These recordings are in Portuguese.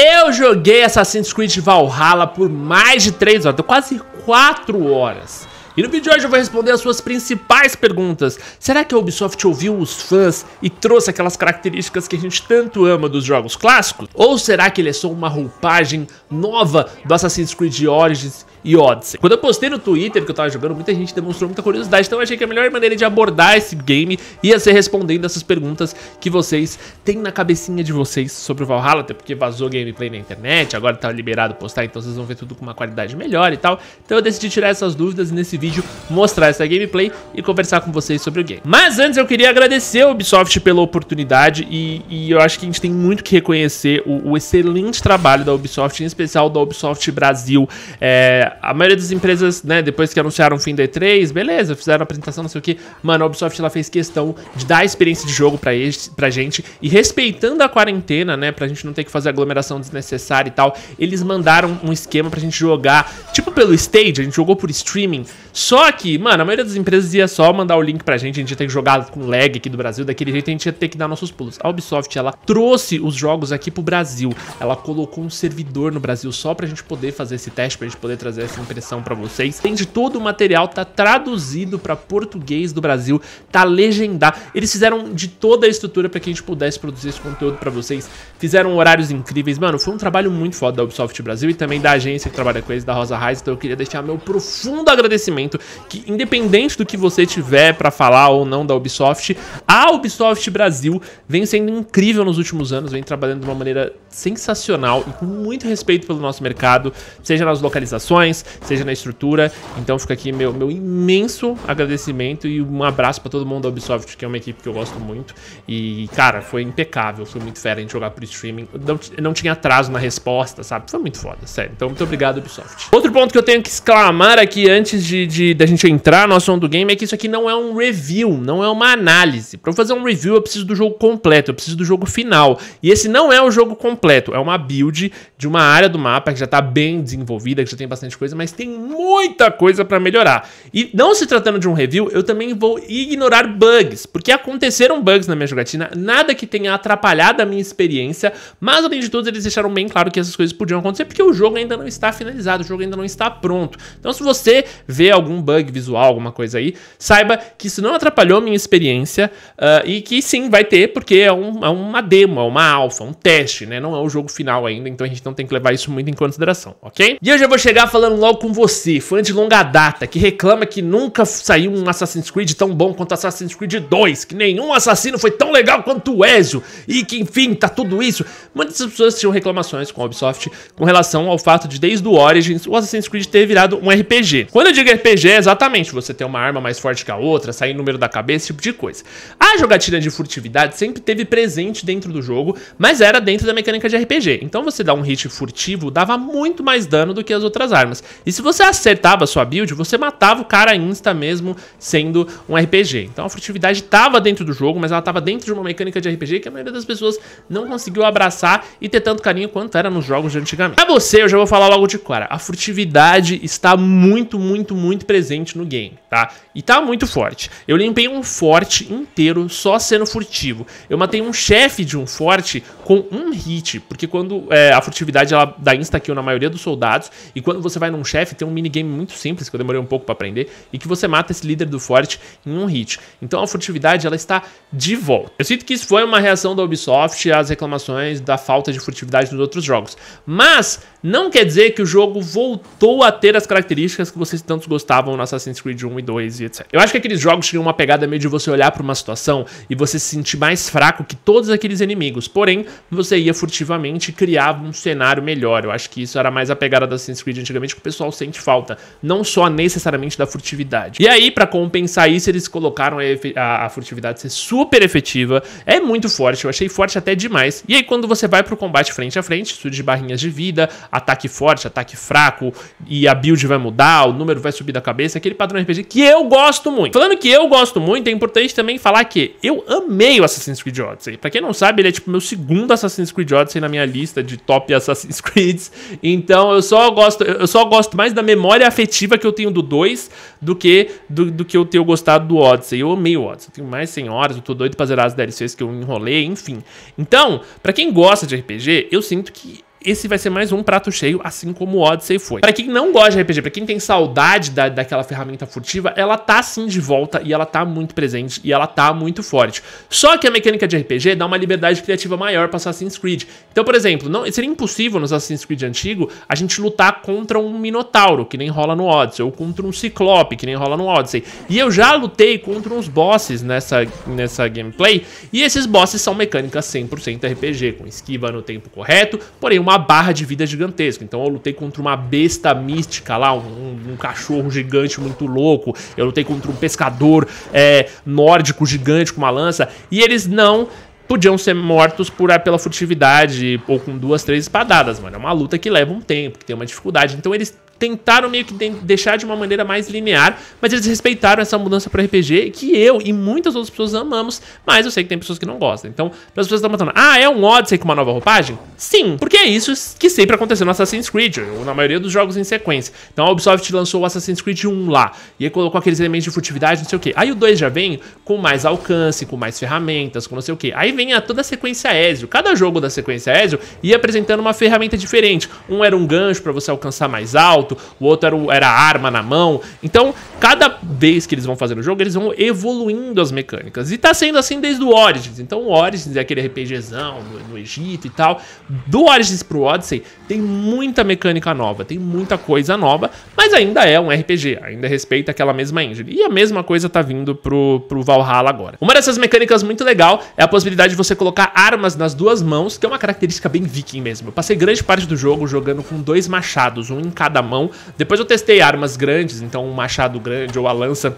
Eu joguei Assassin's Creed Valhalla por mais de 3 horas, quase 4 horas. E no vídeo de hoje eu vou responder as suas principais perguntas. Será que a Ubisoft ouviu os fãs e trouxe aquelas características que a gente tanto ama dos jogos clássicos? Ou será que ele é só uma roupagem nova do Assassin's Creed Origins e Odyssey. Quando eu postei no Twitter que eu tava jogando, muita gente demonstrou muita curiosidade, então eu achei que a melhor maneira de abordar esse game ia ser respondendo essas perguntas que vocês têm na cabecinha de vocês sobre o Valhalla, até porque vazou gameplay na internet, agora tá liberado postar, então vocês vão ver tudo com uma qualidade melhor e tal. Então eu decidi tirar essas dúvidas e nesse vídeo mostrar essa gameplay e conversar com vocês sobre o game. Mas antes eu queria agradecer a Ubisoft pela oportunidade e, e eu acho que a gente tem muito que reconhecer o, o excelente trabalho da Ubisoft, em especial da Ubisoft Brasil, é, a maioria das empresas, né, depois que anunciaram o fim da E3, beleza, fizeram a apresentação, não sei o que. Mano, a Ubisoft ela fez questão de dar a experiência de jogo pra, eles, pra gente. E respeitando a quarentena, né, pra gente não ter que fazer aglomeração desnecessária e tal, eles mandaram um esquema pra gente jogar, tipo pelo stage, a gente jogou por streaming. Só que, mano, a maioria das empresas ia só mandar o link pra gente, a gente ia ter que jogar com lag aqui do Brasil, daquele jeito a gente ia ter que dar nossos pulos. A Ubisoft, ela trouxe os jogos aqui pro Brasil, ela colocou um servidor no Brasil só pra gente poder fazer esse teste, pra gente poder trazer essa impressão para vocês. Tem de todo o material, tá traduzido para português do Brasil, tá legendado. Eles fizeram de toda a estrutura para que a gente pudesse produzir esse conteúdo para vocês. Fizeram horários incríveis. Mano, foi um trabalho muito foda da Ubisoft Brasil e também da agência que trabalha com eles, da Rosa Reis. Então eu queria deixar meu profundo agradecimento que, independente do que você tiver para falar ou não da Ubisoft, a Ubisoft Brasil vem sendo incrível nos últimos anos, vem trabalhando de uma maneira sensacional e com muito respeito pelo nosso mercado, seja nas localizações, seja na estrutura. Então fica aqui meu, meu imenso agradecimento e um abraço para todo mundo da Ubisoft, que é uma equipe que eu gosto muito. E, cara, foi impecável, foi muito fera a gente jogar pro streaming. Não, não tinha atraso na resposta, sabe? Foi muito foda, sério. Então, muito obrigado, Ubisoft. Outro ponto que eu tenho que exclamar aqui antes de, de da gente entrar no assunto do game é que isso aqui não é um review, não é uma análise. Para eu fazer um review, eu preciso do jogo completo, eu preciso do jogo final. E esse não é o jogo completo, é uma build de uma área do mapa que já tá bem desenvolvida, que já tem bastante coisa, mas tem muita coisa para melhorar. E não se tratando de um review, eu também vou ignorar bugs, porque aconteceram bugs na minha jogatina, nada que tenha atrapalhado a minha experiência, mas além de tudo, eles deixaram bem claro que essas coisas podiam acontecer, porque o jogo ainda não está finalizado, o jogo ainda não está pronto. Então, se você vê algum bug visual, alguma coisa aí, saiba que isso não atrapalhou minha experiência uh, e que sim, vai ter, porque é, um, é uma demo, é uma alfa, um teste, né? Não é o jogo final ainda, então a gente não tem que levar isso muito em consideração, ok? E eu já vou chegar falando falando logo com você, fã de longa data, que reclama que nunca saiu um Assassin's Creed tão bom quanto Assassin's Creed 2, que nenhum assassino foi tão legal quanto o Ezio, e que, enfim, tá tudo isso. Muitas pessoas tinham reclamações com a Ubisoft com relação ao fato de, desde o Origins, o Assassin's Creed ter virado um RPG. Quando eu digo RPG, é exatamente você ter uma arma mais forte que a outra, sair número da cabeça, esse tipo de coisa. A jogatina de furtividade sempre teve presente dentro do jogo, mas era dentro da mecânica de RPG. Então você dar um hit furtivo dava muito mais dano do que as outras armas armas. E se você acertava a sua build, você matava o cara insta mesmo sendo um RPG. Então a furtividade estava dentro do jogo, mas ela estava dentro de uma mecânica de RPG que a maioria das pessoas não conseguiu abraçar e ter tanto carinho quanto era nos jogos de antigamente. Pra você, eu já vou falar logo de cara. A furtividade está muito, muito, muito presente no game, tá? E tá muito forte. Eu limpei um forte inteiro só sendo furtivo. Eu matei um chefe de um forte com um hit, porque quando é, a furtividade ela dá insta-kill na maioria dos soldados, e quando você vai num chefe, tem um minigame muito simples, que eu demorei um pouco para aprender, e que você mata esse líder do forte em um hit. Então a furtividade, ela está de volta. Eu sinto que isso foi uma reação da Ubisoft às reclamações da falta de furtividade nos outros jogos. Mas não quer dizer que o jogo voltou a ter as características que vocês tanto gostavam no Assassin's Creed 1 e 2 e etc. Eu acho que aqueles jogos tinham uma pegada meio de você olhar para uma situação e você se sentir mais fraco que todos aqueles inimigos. Porém, você ia furtivamente e criava um cenário melhor. Eu acho que isso era mais a pegada do Assassin's Creed antigamente realmente que o pessoal sente falta, não só necessariamente da furtividade. E aí, para compensar isso, eles colocaram a, a furtividade ser super efetiva, é muito forte, eu achei forte até demais. E aí, quando você vai pro combate frente a frente, surge barrinhas de vida, ataque forte, ataque fraco, e a build vai mudar, o número vai subir da cabeça, aquele padrão RPG que eu gosto muito. Falando que eu gosto muito, é importante também falar que eu amei o Assassin's Creed Odyssey. Pra quem não sabe, ele é tipo meu segundo Assassin's Creed Odyssey na minha lista de top Assassin's Creeds. Então eu só gosto, eu só gosto mais da memória afetiva que eu tenho do 2 do que do, do, que eu tenho gostado do Odyssey. Eu amei o Odyssey. Eu tenho mais 100 horas, eu tô doido pra zerar as DLCs que eu enrolei, enfim. Então, para quem gosta de RPG, eu sinto que esse vai ser mais um prato cheio, assim como o Odyssey foi. Para quem não gosta de RPG, para quem tem saudade da, daquela ferramenta furtiva, ela tá sim de volta e ela tá muito presente e ela tá muito forte. Só que a mecânica de RPG dá uma liberdade criativa maior para Assassin's Creed. Então, por exemplo, não, seria impossível nos Assassin's Creed antigo a gente lutar contra um Minotauro, que nem rola no Odyssey, ou contra um Ciclope, que nem rola no Odyssey. E eu já lutei contra uns bosses nessa, nessa gameplay, e esses bosses são mecânicas 100% RPG, com esquiva no tempo correto, porém uma uma barra de vida gigantesca. Então eu lutei contra uma besta mística lá, um, um cachorro gigante muito louco. Eu lutei contra um pescador é, nórdico gigante com uma lança. E eles não podiam ser mortos por, é, pela furtividade ou com duas, três espadadas, mano. É uma luta que leva um tempo, que tem uma dificuldade. Então eles tentaram meio que deixar de uma maneira mais linear, mas eles respeitaram essa mudança para RPG, que eu e muitas outras pessoas amamos, mas eu sei que tem pessoas que não gostam. Então, as pessoas estão tá perguntando, ah, é um Odyssey com uma nova roupagem? Sim, porque é isso que sempre aconteceu no Assassin's Creed, ou na maioria dos jogos em sequência. Então a Ubisoft lançou o Assassin's Creed 1 lá, e aí colocou aqueles elementos de furtividade, não sei o que. Aí o 2 já vem com mais alcance, com mais ferramentas, com não sei o que. Aí vem a toda a sequência Ezio. Cada jogo da sequência Ezio ia apresentando uma ferramenta diferente. Um era um gancho para você alcançar mais alto, salto, o outro era, era a arma na mão. Então, cada vez que eles vão fazendo o jogo, eles vão evoluindo as mecânicas. E tá sendo assim desde o Origins. Então, o Origins é aquele RPGzão no, no Egito e tal. Do Origins pro Odyssey, tem muita mecânica nova, tem muita coisa nova, mas ainda é um RPG, ainda respeita aquela mesma engine. E a mesma coisa tá vindo pro, pro Valhalla agora. Uma dessas mecânicas muito legal é a possibilidade de você colocar armas nas duas mãos, que é uma característica bem viking mesmo. Eu passei grande parte do jogo jogando com dois machados, um em cada mão, mão. Então, depois eu testei armas grandes, então um machado grande ou a lança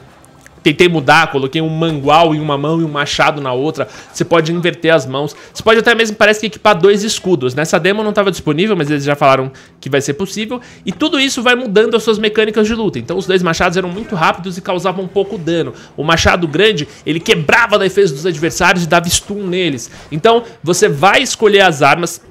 tentei mudar, coloquei um mangual em uma mão e um machado na outra. Você pode inverter as mãos. Você pode até mesmo, parece que equipar dois escudos. Nessa demo não estava disponível, mas eles já falaram que vai ser possível. E tudo isso vai mudando as suas mecânicas de luta. Então os dois machados eram muito rápidos e causavam pouco dano. O machado grande, ele quebrava a defesa dos adversários e dava stun neles. Então você vai escolher as armas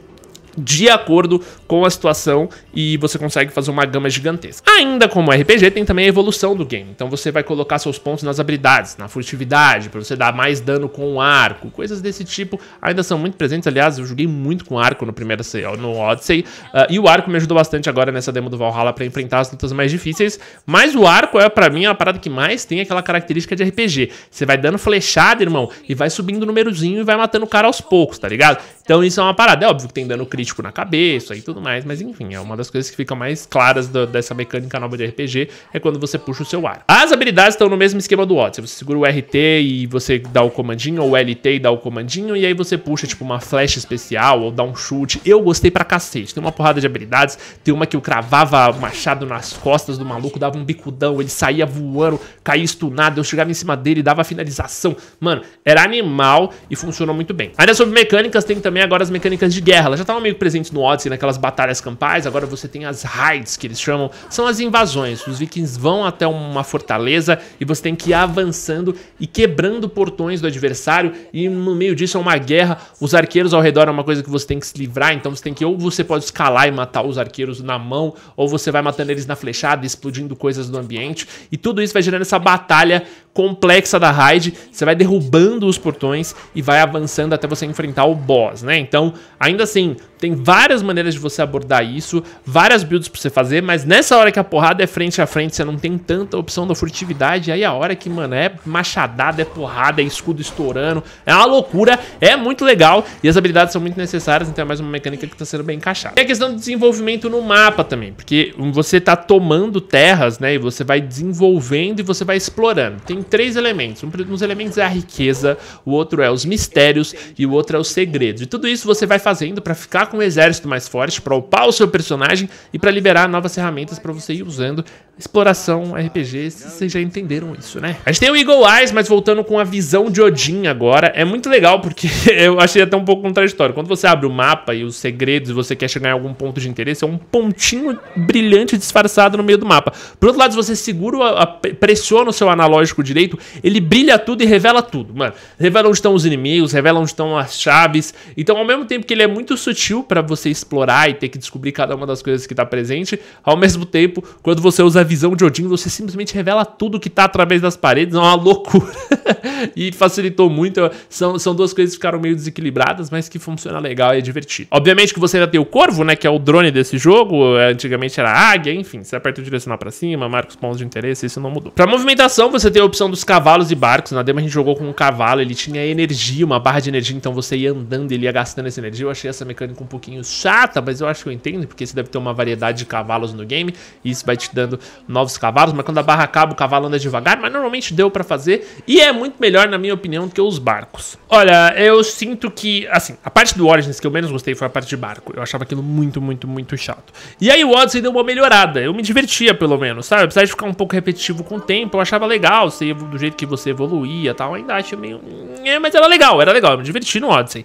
de acordo com a situação e você consegue fazer uma gama gigantesca. Ainda como RPG, tem também a evolução do game. Então você vai colocar seus pontos nas habilidades, na furtividade, para você dar mais dano com o arco, coisas desse tipo ainda são muito presentes. Aliás, eu joguei muito com arco no primeiro no Odyssey, uh, e o arco me ajudou bastante agora nessa demo do Valhalla para enfrentar as lutas mais difíceis, mas o arco é para mim a parada que mais tem aquela característica de RPG. Você vai dando flechada, irmão, e vai subindo o númerozinho e vai matando o cara aos poucos, tá ligado? Então isso é uma parada. É óbvio que tem dano crítico na cabeça e tudo mais, mas enfim, é uma das coisas que fica mais claras do, dessa mecânica nova de RPG, é quando você puxa o seu ar. As habilidades estão no mesmo esquema do Odyssey. Você segura o RT e você dá o comandinho, ou o LT e dá o comandinho, e aí você puxa, tipo, uma flecha especial, ou dá um chute. Eu gostei pra cacete. Tem uma porrada de habilidades, tem uma que eu cravava machado nas costas do maluco, dava um bicudão, ele saía voando, caía estunado, eu chegava em cima dele, e dava finalização. Mano, era animal e funcionou muito bem. Ainda sobre mecânicas, tem também também agora as mecânicas de guerra. Elas já estavam meio presentes no Odyssey, naquelas batalhas campais. Agora você tem as raids, que eles chamam. São as invasões. Os vikings vão até uma fortaleza e você tem que ir avançando e quebrando portões do adversário. E no meio disso é uma guerra. Os arqueiros ao redor é uma coisa que você tem que se livrar. Então você tem que, ou você pode escalar e matar os arqueiros na mão, ou você vai matando eles na flechada, explodindo coisas no ambiente. E tudo isso vai gerando essa batalha complexa da raid. Você vai derrubando os portões e vai avançando até você enfrentar o boss né? Então, ainda assim, tem várias maneiras de você abordar isso, várias builds pra você fazer, mas nessa hora que a porrada é frente a frente, você não tem tanta opção da furtividade. Aí a hora que, mano, é machadada, é porrada, é escudo estourando, é uma loucura, é muito legal e as habilidades são muito necessárias, então é mais uma mecânica que tá sendo bem encaixada. Tem a questão do desenvolvimento no mapa também, porque você tá tomando terras, né, e você vai desenvolvendo e você vai explorando. Tem três elementos. Um dos elementos é a riqueza, o outro é os mistérios e o outro é os segredos. E tudo isso você vai fazendo pra ficar com um exército mais forte, para upar o seu personagem e para liberar novas ferramentas para você ir usando. Exploração, RPG, vocês já entenderam isso, né? A gente tem o Eagle Eyes, mas voltando com a visão de Odin agora. É muito legal porque eu achei até um pouco contraditório. Quando você abre o mapa e os segredos e você quer chegar em algum ponto de interesse, é um pontinho brilhante disfarçado no meio do mapa. Por outro lado, se você segura, a, a, pressiona o seu analógico direito, ele brilha tudo e revela tudo, mano. Revela onde estão os inimigos, revela onde estão as chaves. Então, ao mesmo tempo que ele é muito sutil, para você explorar e ter que descobrir cada uma das coisas que está presente. Ao mesmo tempo, quando você usa a visão de Odin, você simplesmente revela tudo que está através das paredes. É uma loucura. e facilitou muito. São, são duas coisas que ficaram meio desequilibradas, mas que funciona legal e é divertido. Obviamente que você ainda tem o corvo, né? Que é o drone desse jogo. É, antigamente era águia, enfim. Você aperta o direcional para cima, marca os pontos de interesse, isso não mudou. Pra movimentação, você tem a opção dos cavalos e barcos. Na demo a gente jogou com um cavalo, ele tinha energia, uma barra de energia, então você ia andando, ele ia gastando essa energia. Eu achei essa mecânica um pouquinho chata, mas eu acho que eu entendo, porque você deve ter uma variedade de cavalos no game, e isso vai te dando novos cavalos, mas quando a barra acaba o cavalo anda devagar, mas normalmente deu pra fazer, e é muito melhor, na minha opinião, do que os barcos. Olha, eu sinto que, assim, a parte do Origins que eu menos gostei foi a parte de barco, eu achava aquilo muito, muito, muito chato. E aí o Odyssey deu uma melhorada, eu me divertia pelo menos, sabe? Apesar de ficar um pouco repetitivo com o tempo, eu achava legal, sei, do jeito que você evoluía e tal, ainda achei meio... É, mas era legal, era legal, eu me diverti no Odyssey.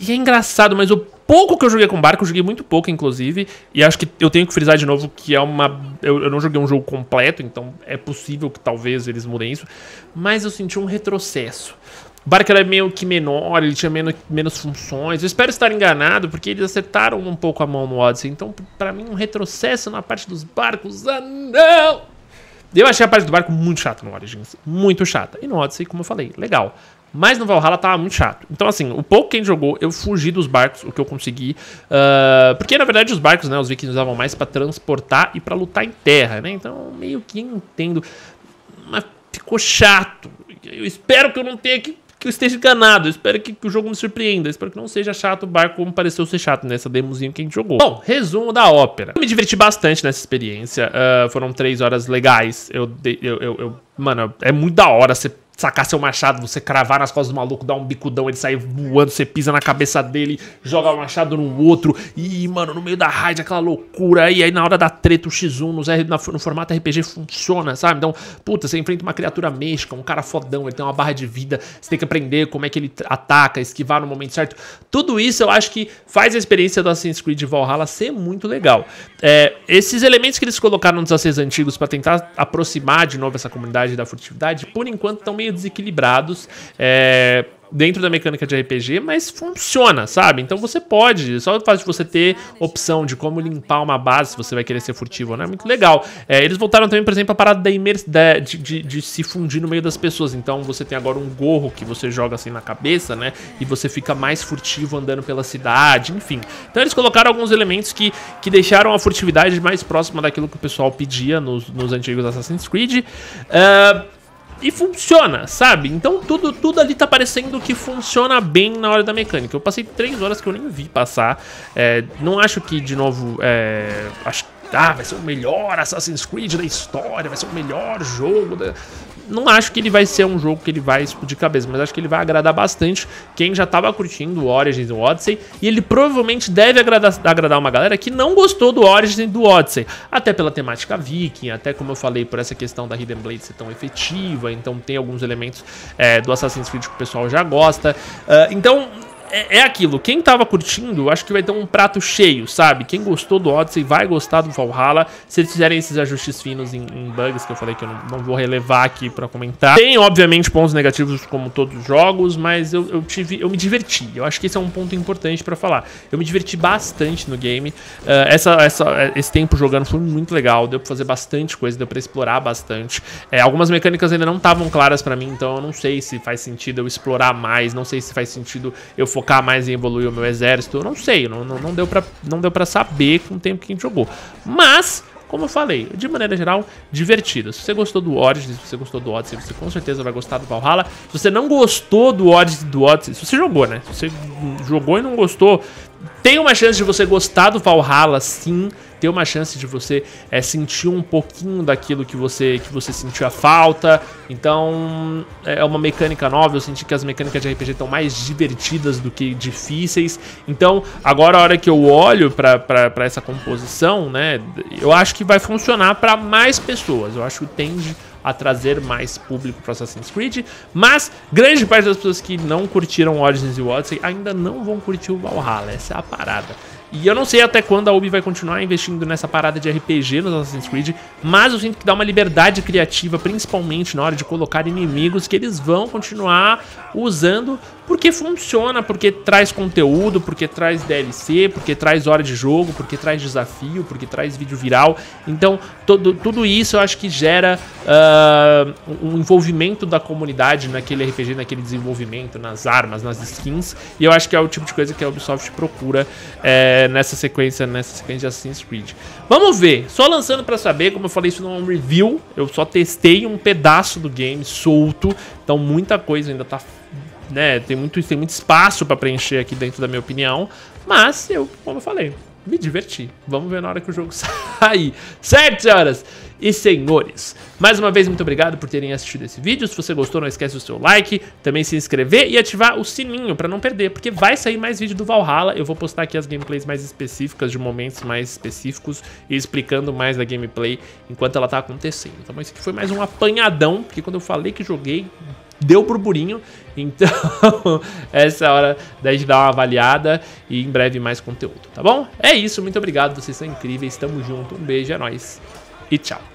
E é engraçado, mas o pouco que eu joguei com barco, eu joguei muito pouco, inclusive. E acho que eu tenho que frisar de novo que é uma. Eu, eu, não joguei um jogo completo, então é possível que talvez eles mudem isso. Mas eu senti um retrocesso. O barco era meio que menor, ele tinha menos, menos funções. Eu espero estar enganado, porque eles acertaram um pouco a mão no Odyssey. Então, para mim, um retrocesso na parte dos barcos. Ah, não! Eu achei a parte do barco muito chata no Origins. Muito chata. E no Odyssey, como eu falei, legal. Mas no Valhalla tava muito chato. Então, assim, o pouco que a gente jogou, eu fugi dos barcos, o que eu consegui. Uh, porque, na verdade, os barcos, né? Os vikings usavam mais para transportar e para lutar em terra, né? Então, meio que entendo. Mas ficou chato. Eu espero que eu não tenha que, que eu esteja enganado. Eu espero que, que, o jogo me surpreenda. Eu espero que não seja chato o barco como pareceu ser chato nessa demozinha que a gente jogou. Bom, resumo da ópera. Eu me diverti bastante nessa experiência. Uh, foram três horas legais. Eu, eu, eu, eu mano, é muito da hora você sacar seu machado, você cravar nas costas do maluco, dar um bicudão, ele sair voando, você pisa na cabeça dele, joga o machado no outro, e, mano, no meio da raid, aquela loucura, e aí na hora da treta, o X1 no, no formato RPG funciona, sabe? Então, puta, você enfrenta uma criatura mexica, um cara fodão, ele tem uma barra de vida, você tem que aprender como é que ele ataca, esquivar no momento certo. Tudo isso eu acho que faz a experiência do Assassin's Creed Valhalla ser muito legal. É, esses elementos que eles colocaram nos acessos antigos para tentar aproximar de novo essa comunidade da furtividade, por enquanto estão meio desequilibrados. É, dentro da mecânica de RPG, mas funciona, sabe? Então você pode, só o fato de você ter opção de como limpar uma base, se você vai querer ser furtivo ou não, é muito legal. É, eles voltaram também, por exemplo, a parada da imers da, de, de, de, se fundir no meio das pessoas. Então você tem agora um gorro que você joga assim na cabeça, né? E você fica mais furtivo andando pela cidade, enfim. Então eles colocaram alguns elementos que, que deixaram a furtividade mais próxima daquilo que o pessoal pedia nos, nos antigos Assassin's Creed. Uh, e funciona, sabe? Então tudo, tudo ali tá parecendo que funciona bem na hora da mecânica. Eu passei três horas que eu nem vi passar. É, não acho que, de novo, é, acho ah, vai ser o melhor Assassin's Creed da história, vai ser o melhor jogo. Da não acho que ele vai ser um jogo que ele vai explodir cabeça, mas acho que ele vai agradar bastante quem já estava curtindo o Origins e o Odyssey, e ele provavelmente deve agradar, agradar uma galera que não gostou do Origins e do Odyssey, até pela temática viking, até como eu falei, por essa questão da Hidden Blade ser tão efetiva, então tem alguns elementos é, do Assassin's Creed que o pessoal já gosta, uh, então é, é aquilo. Quem tava curtindo, acho que vai ter um prato cheio, sabe? Quem gostou do Odyssey vai gostar do Valhalla. Se eles fizerem esses ajustes finos em, em bugs, que eu falei que eu não, não vou relevar aqui pra comentar. Tem, obviamente, pontos negativos como todos os jogos, mas eu, eu, tive, eu me diverti. Eu acho que esse é um ponto importante pra falar. Eu me diverti bastante no game. Uh, essa, essa, eh, esse tempo jogando foi muito legal. Deu pra fazer bastante coisa, deu pra explorar bastante. É, algumas mecânicas ainda não estavam claras pra mim, então eu não sei se faz sentido eu explorar mais. Não sei se faz sentido eu focar focar mais em evoluir o meu exército. Eu não sei, não, não, não deu pra, não deu pra saber com o tempo que a gente jogou. Mas, como eu falei, de maneira geral, divertido Se você gostou do Odyssey, se você gostou do Odyssey, você com certeza vai gostar do Valhalla. Se você não gostou do Odyssey, do Odyssey, se você jogou, né? Se você jogou e não gostou, tem uma chance de você gostar do Valhalla, sim ter uma chance de você é, sentir um pouquinho daquilo que você, que você sentiu a falta. Então é, é uma mecânica nova. Eu senti que as mecânicas de RPG estão mais divertidas do que difíceis. Então agora a hora que eu olho para essa composição, né, eu acho que vai funcionar para mais pessoas. Eu acho que tende a trazer mais público para Assassin's Creed, mas grande parte das pessoas que não curtiram Origins e Odyssey ainda não vão curtir o Valhalla, essa é a parada. E eu não sei até quando a Ubi vai continuar investindo nessa parada de RPG nos Assassin's Creed, mas eu sinto que dá uma liberdade criativa, principalmente na hora de colocar inimigos que eles vão continuar usando porque funciona, porque traz conteúdo, porque traz DLC, porque traz hora de jogo, porque traz desafio, porque traz vídeo viral. Então, todo, tudo isso eu acho que gera uh, um envolvimento da comunidade naquele RPG, naquele desenvolvimento, nas armas, nas skins. E eu acho que é o tipo de coisa que a Ubisoft procura eh, nessa sequência, nessa sequência de Assassin's Creed. Vamos ver, só lançando para saber, como eu falei, isso não é um review, eu só testei um pedaço do game solto, então muita coisa ainda tá né, tem muito, tem muito espaço para preencher aqui dentro da minha opinião, mas eu, como eu falei, me diverti. Vamos ver na hora que o jogo sair. 7 horas e senhores. Mais uma vez, muito obrigado por terem assistido esse vídeo. Se você gostou, não esquece o seu like, também se inscrever e ativar o sininho para não perder, porque vai sair mais vídeo do Valhalla. Eu vou postar aqui as gameplays mais específicas, de momentos mais específicos e explicando mais da gameplay enquanto ela tá acontecendo. Então, esse aqui foi mais um apanhadão, porque quando eu falei que joguei, deu burinho, Então, essa é a hora da gente dar uma avaliada e em breve mais conteúdo, tá bom? É isso, muito obrigado, vocês são incríveis, tamo junto, um beijo, é nóis e tchau.